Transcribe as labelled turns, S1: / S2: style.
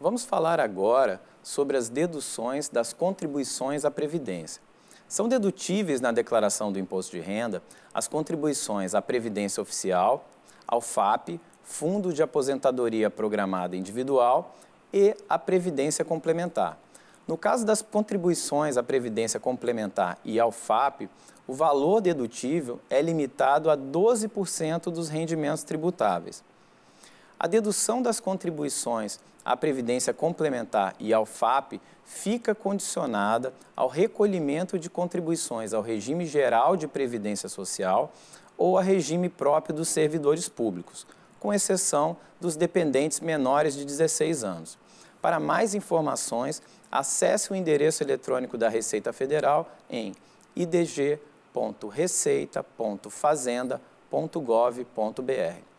S1: Vamos falar agora sobre as deduções das contribuições à Previdência. São dedutíveis na declaração do imposto de renda as contribuições à Previdência Oficial, ao FAP, Fundo de Aposentadoria Programada Individual e à Previdência Complementar. No caso das contribuições à Previdência Complementar e ao FAP, o valor dedutível é limitado a 12% dos rendimentos tributáveis. A dedução das contribuições à Previdência Complementar e ao FAP fica condicionada ao recolhimento de contribuições ao regime geral de Previdência Social ou a regime próprio dos servidores públicos, com exceção dos dependentes menores de 16 anos. Para mais informações, acesse o endereço eletrônico da Receita Federal em idg.receita.fazenda.gov.br.